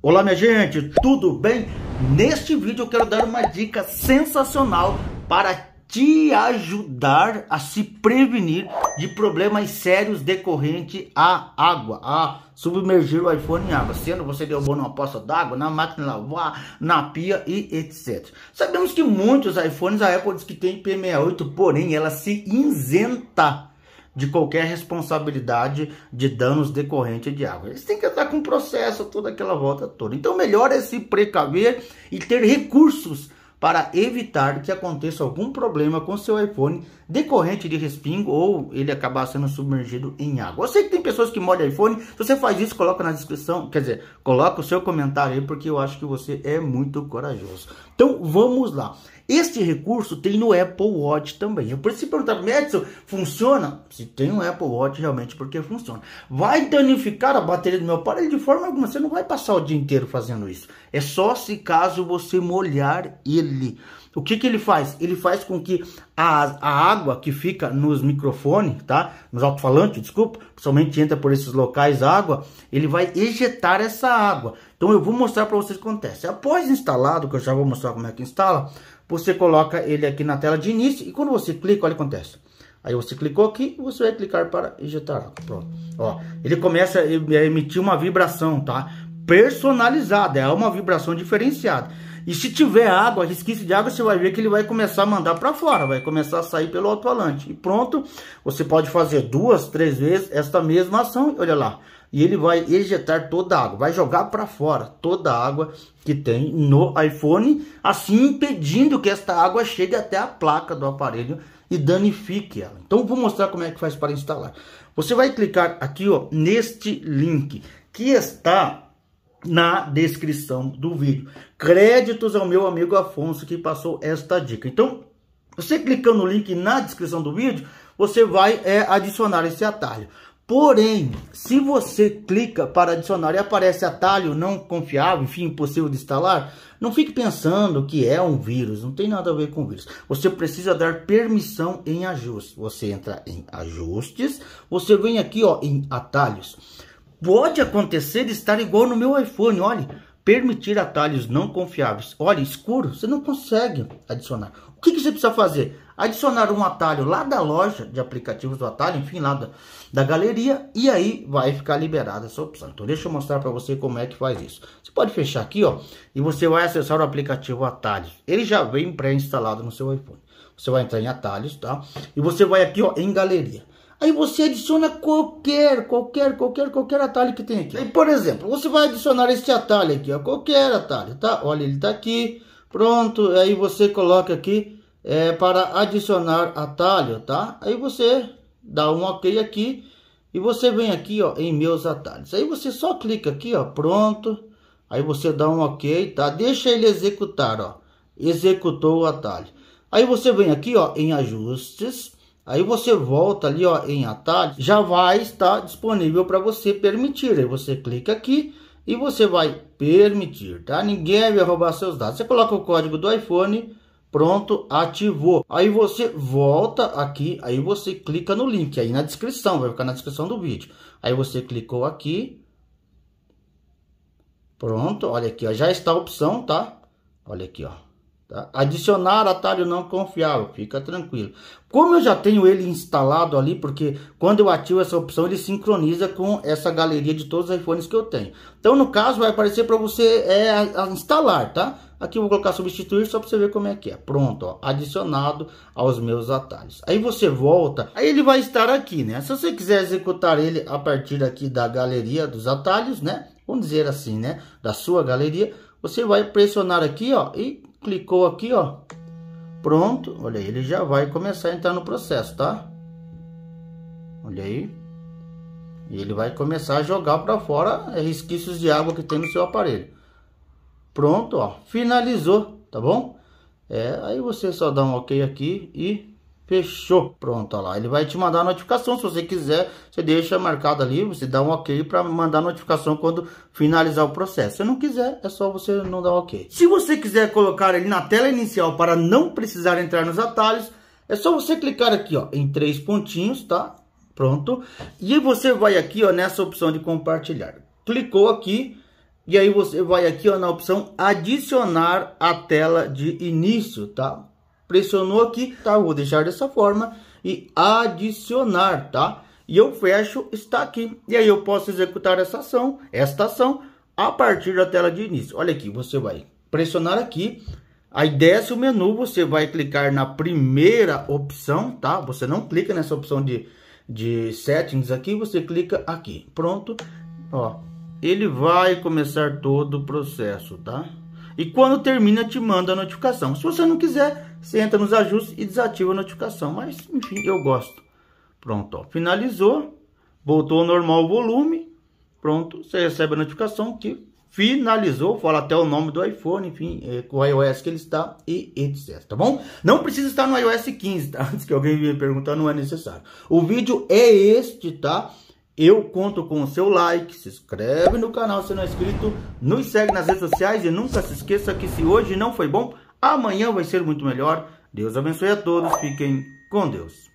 Olá minha gente, tudo bem? Neste vídeo eu quero dar uma dica sensacional para te ajudar a se prevenir de problemas sérios decorrente à água, a submergir o iPhone em água, sendo você derrubou numa poça d'água, na máquina de lavar, na pia e etc. Sabemos que muitos iPhones a Apple diz que tem IP68, porém ela se isenta de qualquer responsabilidade de danos decorrentes de água. Eles têm que estar com o processo, toda aquela volta toda. Então, melhor é se precaver e ter recursos para evitar que aconteça algum problema com seu iPhone decorrente de respingo ou ele acabar sendo submergido em água. Eu sei que tem pessoas que molham iPhone, se você faz isso, coloca na descrição, quer dizer, coloca o seu comentário aí, porque eu acho que você é muito corajoso. Então, vamos lá. Este recurso tem no Apple Watch também. Eu preciso perguntar, Edson, funciona? Se tem um Apple Watch, realmente, porque funciona. Vai danificar a bateria do meu aparelho de forma alguma. Você não vai passar o dia inteiro fazendo isso. É só se caso você molhar ele dele. O que, que ele faz? Ele faz com que a, a água que fica nos microfones, tá? Nos alto-falantes, desculpa, somente entra por esses locais água, ele vai ejetar essa água. Então eu vou mostrar para vocês o que acontece. Após instalado, que eu já vou mostrar como é que instala, você coloca ele aqui na tela de início e quando você clica, olha o que acontece. Aí você clicou aqui você vai clicar para injetar água. Pronto. Ó, ele começa a emitir uma vibração, tá? personalizada, é uma vibração diferenciada. E se tiver água, resquício de água, você vai ver que ele vai começar a mandar para fora, vai começar a sair pelo alto-falante. E pronto, você pode fazer duas, três vezes esta mesma ação, olha lá. E ele vai ejetar toda a água, vai jogar para fora toda a água que tem no iPhone, assim impedindo que esta água chegue até a placa do aparelho e danifique ela. Então vou mostrar como é que faz para instalar. Você vai clicar aqui ó, neste link que está na descrição do vídeo. Créditos ao meu amigo Afonso que passou esta dica. Então, você clicando no link na descrição do vídeo, você vai é, adicionar esse atalho. Porém, se você clica para adicionar e aparece atalho não confiável, enfim, impossível de instalar, não fique pensando que é um vírus, não tem nada a ver com vírus. Você precisa dar permissão em ajustes. Você entra em ajustes, você vem aqui ó, em atalhos. Pode acontecer de estar igual no meu iPhone, olha. Permitir atalhos não confiáveis. Olha, escuro, você não consegue adicionar. O que, que você precisa fazer? Adicionar um atalho lá da loja de aplicativos do atalho, enfim, lá da, da galeria. E aí vai ficar liberada essa opção. Então deixa eu mostrar para você como é que faz isso. Você pode fechar aqui, ó. E você vai acessar o aplicativo atalhos. Ele já vem pré-instalado no seu iPhone. Você vai entrar em atalhos, tá? E você vai aqui, ó, em galeria. Aí você adiciona qualquer, qualquer, qualquer, qualquer atalho que tem aqui. Aí, por exemplo, você vai adicionar este atalho aqui, ó, qualquer atalho, tá? Olha, ele tá aqui, pronto. Aí você coloca aqui é, para adicionar atalho, tá? Aí você dá um ok aqui e você vem aqui, ó, em meus atalhos. Aí você só clica aqui, ó, pronto. Aí você dá um ok, tá? Deixa ele executar, ó. Executou o atalho. Aí você vem aqui, ó, em ajustes Aí você volta ali ó, em atalho, já vai estar disponível para você permitir. Aí você clica aqui e você vai permitir, tá? Ninguém vai roubar seus dados. Você coloca o código do iPhone, pronto, ativou. Aí você volta aqui, aí você clica no link aí na descrição, vai ficar na descrição do vídeo. Aí você clicou aqui, pronto, olha aqui, ó, já está a opção, tá? Olha aqui, ó. Tá? Adicionar atalho não confiável, fica tranquilo. Como eu já tenho ele instalado ali, porque quando eu ativo essa opção, ele sincroniza com essa galeria de todos os iPhones que eu tenho. Então, no caso, vai aparecer para você é, a, instalar, tá? Aqui eu vou colocar substituir só para você ver como é que é. Pronto, ó, adicionado aos meus atalhos. Aí você volta, aí ele vai estar aqui, né? Se você quiser executar ele a partir aqui da galeria dos atalhos, né? Vamos dizer assim, né? Da sua galeria, você vai pressionar aqui, ó, e clicou aqui, ó. Pronto, olha aí, ele já vai começar a entrar no processo, tá? Olha aí. E ele vai começar a jogar para fora resquícios de água que tem no seu aparelho. Pronto, ó, finalizou, tá bom? É, aí você só dá um ok aqui e Fechou. Pronto, olha lá. Ele vai te mandar a notificação. Se você quiser, você deixa marcado ali. Você dá um ok para mandar a notificação quando finalizar o processo. Se não quiser, é só você não dar um ok. Se você quiser colocar ele na tela inicial para não precisar entrar nos atalhos, é só você clicar aqui ó, em três pontinhos, tá? Pronto. E você vai aqui ó, nessa opção de compartilhar. Clicou aqui. E aí você vai aqui ó, na opção adicionar a tela de início, tá? pressionou aqui, tá? Vou deixar dessa forma e adicionar, tá? E eu fecho, está aqui. E aí eu posso executar essa ação, esta ação, a partir da tela de início. Olha aqui, você vai pressionar aqui, aí desce o menu, você vai clicar na primeira opção, tá? Você não clica nessa opção de, de settings aqui, você clica aqui. Pronto, ó. Ele vai começar todo o processo, Tá? E quando termina, te manda a notificação. Se você não quiser, você entra nos ajustes e desativa a notificação. Mas, enfim, eu gosto. Pronto, ó, finalizou. Voltou ao normal o volume. Pronto, você recebe a notificação que finalizou, fala até o nome do iPhone, enfim, é, com o iOS que ele está e etc, tá bom? Não precisa estar no iOS 15, tá? Antes que alguém venha perguntar, não é necessário. O vídeo é este, tá? Eu conto com o seu like, se inscreve no canal se não é inscrito, nos segue nas redes sociais e nunca se esqueça que se hoje não foi bom, amanhã vai ser muito melhor. Deus abençoe a todos, fiquem com Deus.